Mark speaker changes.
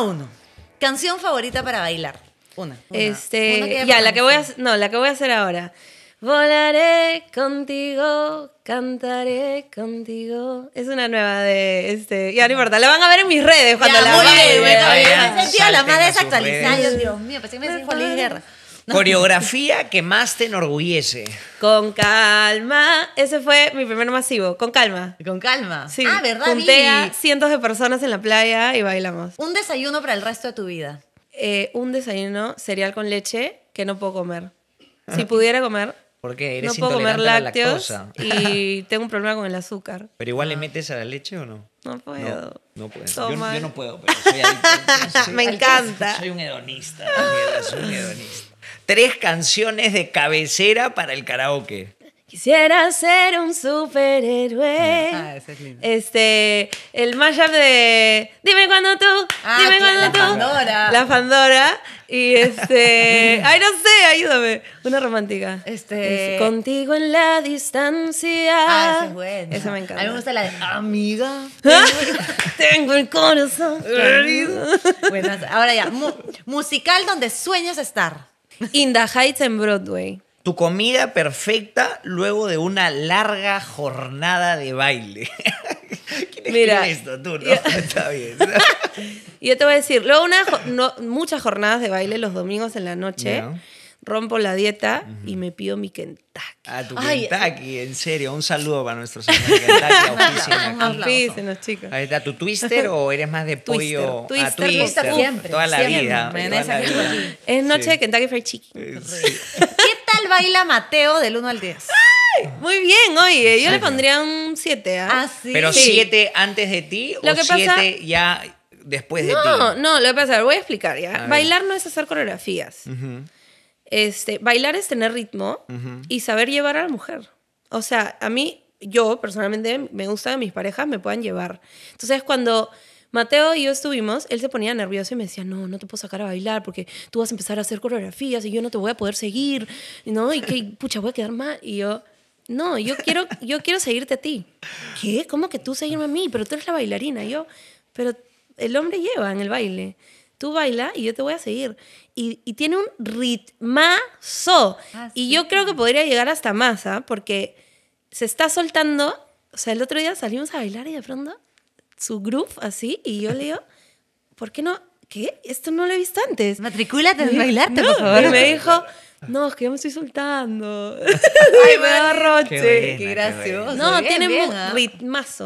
Speaker 1: uno. Canción favorita para bailar. Una. este, ya, la que voy a, no, la que voy a hacer ahora. Volaré contigo, cantaré contigo. Es una nueva de este. Ya no importa, la van a ver en mis redes cuando ya, la muy bien, Me sentía la más desactualizada. Dios mío, pensé que me decían Juan Guerra.
Speaker 2: Coreografía
Speaker 1: que más te enorgullece. Con calma. Ese fue mi primer masivo. Con calma. Con calma. Sí. Ah, ¿verdad? Junté cientos de personas en la playa y bailamos. Un desayuno para el resto de tu vida. Eh, un desayuno cereal con leche que no puedo comer. Si ah. pudiera comer, porque eres no puedo comer lácteos a la y tengo un problema con el azúcar. ¿Pero igual le ah. metes a la leche o no? No puedo. No, puedo. Yo, no puedo, pero soy Me encanta. Soy un hedonista. Soy un hedonista. Tres canciones de cabecera para el karaoke. Quisiera ser un superhéroe. Ah, ese es lindo. Este, el mashup de Dime cuando tú, ah, dime cuando la Fandora. La Fandora. Y este, ay no sé, ayúdame. Una romántica. Este, contigo en la distancia. Ah, esa es bueno. Esa me encanta. A mí me gusta la de Amiga. Tengo el corazón Bueno, Ahora ya, musical donde sueñas estar. In the Heights en Broadway. Tu comida perfecta luego de una larga jornada de baile. ¿Quién Mira, esto? Tú, ¿no? Está bien. Y yo te voy a decir, luego una, muchas jornadas de baile los domingos en la noche. rompo la dieta y me pido mi Kentucky. Ah, tu Ay, Kentucky, eh. en serio. Un saludo para nuestros amigos de
Speaker 2: Kentucky.
Speaker 1: Oficina, Ahí está, ¿tu twister o eres más de pollo? Ah, twister, twister, twister. siempre. Toda la vida. Es noche de Kentucky Fried Chicken. Sí baila Mateo del 1 al 10? Muy bien, oye, yo le pondría un 7. ¿ah? Pero 7 antes de ti o 7 ya después de No, ti. no, no. lo que pasa, lo voy a explicar ya. Bailar no es hacer coreografías. Este, bailar es tener ritmo y saber llevar a la mujer. O sea, a mí, yo personalmente, me gusta que mis parejas me puedan llevar. Entonces, cuando Mateo y yo estuvimos, él se ponía nervioso y me decía, no, no te puedo sacar a bailar porque tú vas a empezar a hacer coreografías y yo no te voy a poder seguir, ¿no? Y que, pucha, voy a quedar mal. Y yo, no, yo quiero, yo quiero seguirte a ti. ¿Qué? ¿Cómo que tú seguirme a mí? Pero tú eres la bailarina. yo, pero el hombre lleva en el baile. Tú baila y yo te voy a seguir. Y, tiene un ritmazo. Ah, y yo creo que podría llegar hasta masa ¿ah? Porque se está soltando. O sea, el otro día salimos a bailar y de pronto su groove así y yo le digo, ¿por qué no? ¿Qué? Esto no lo he visto antes. Matricúlate en bailarte, por favor. Y me dijo, no, es que yo me estoy soltando. Ay, me da roche. Qué, gracioso. no, tiene un ritmazo.